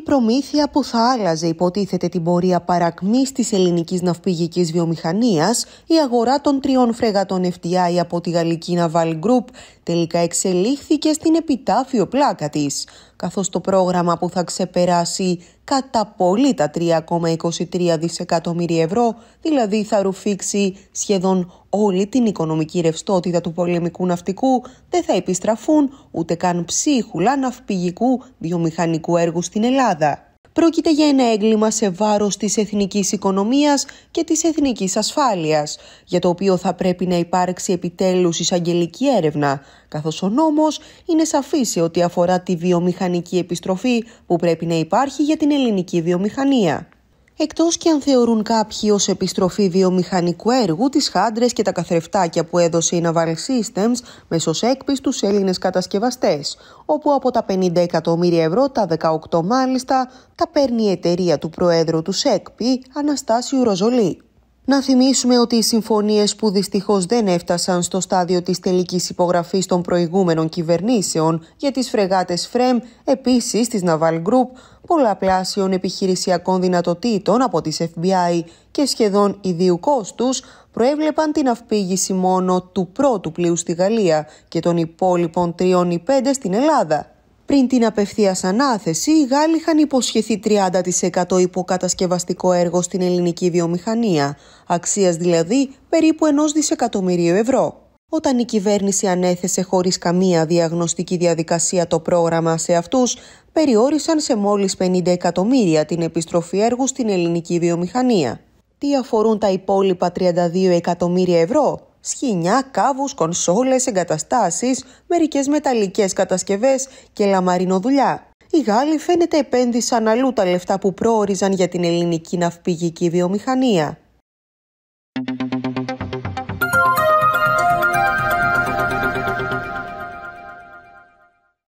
Η προμήθεια που θα άλλαζε υποτίθεται την πορεία παρακμής της ελληνικής ναυπηγικής βιομηχανίας, η αγορά των τριών φρεγατών FDI από τη γαλλική Naval Group τελικά εξελίχθηκε στην επιτάφιο πλάκα της καθώς το πρόγραμμα που θα ξεπεράσει κατά πολύ τα 3,23 δισεκατομμύρια ευρώ, δηλαδή θα ρουφήξει σχεδόν όλη την οικονομική ρευστότητα του πολεμικού ναυτικού, δεν θα επιστραφούν ούτε καν ψίχουλα ναυπηγικού βιομηχανικού έργου στην Ελλάδα. Πρόκειται για ένα έγκλημα σε βάρος της εθνικής οικονομίας και της εθνικής ασφάλειας, για το οποίο θα πρέπει να υπάρξει επιτέλους εισαγγελική έρευνα, καθώς ο νόμος είναι σαφής σε ό,τι αφορά τη βιομηχανική επιστροφή που πρέπει να υπάρχει για την ελληνική βιομηχανία. Εκτός και αν θεωρούν κάποιοι ως επιστροφή βιομηχανικού έργου τις χάντρες και τα καθρεφτάκια που έδωσε η Naval Systems μέσω έκπης στους Έλληνες κατασκευαστές, όπου από τα 50 εκατομμύρια ευρώ τα 18 μάλιστα τα παίρνει η εταιρεία του Προέδρου του ΣΕΚΠΗ Αναστάσιου Ροζολή. Να θυμίσουμε ότι οι συμφωνίες που δυστυχώς δεν έφτασαν στο στάδιο της τελικής υπογραφής των προηγούμενων κυβερνήσεων για τις φρεγάτες ΦΡΕΜ, επίσης της Naval Group, πολλαπλάσιων επιχειρησιακών δυνατοτήτων από τις FBI και σχεδόν ιδίου κόστους προέβλεπαν την αυπήγηση μόνο του πρώτου πλοίου στη Γαλλία και των υπόλοιπων τριών ή πέντε στην Ελλάδα. Πριν την απευθείας ανάθεση, οι Γάλλοι είχαν υποσχεθεί 30% υποκατασκευαστικό έργο στην ελληνική βιομηχανία, αξίας δηλαδή περίπου 1 δισεκατομμυρίου ευρώ. Όταν η κυβέρνηση ανέθεσε χωρίς καμία διαγνωστική διαδικασία το πρόγραμμα σε αυτούς, περιόρισαν σε μόλις 50 εκατομμύρια την επιστροφή έργου στην ελληνική βιομηχανία. Τι αφορούν τα υπόλοιπα 32 εκατομμύρια ευρώ, Σχοινιά, κάβους, κονσόλες, εγκαταστάσεις, μερικές μεταλλικές κατασκευές και λαμαρινοδουλειά. Οι Γάλλοι φαίνεται επένδυσαν αλλού τα λεφτά που προόριζαν για την ελληνική ναυπηγική βιομηχανία.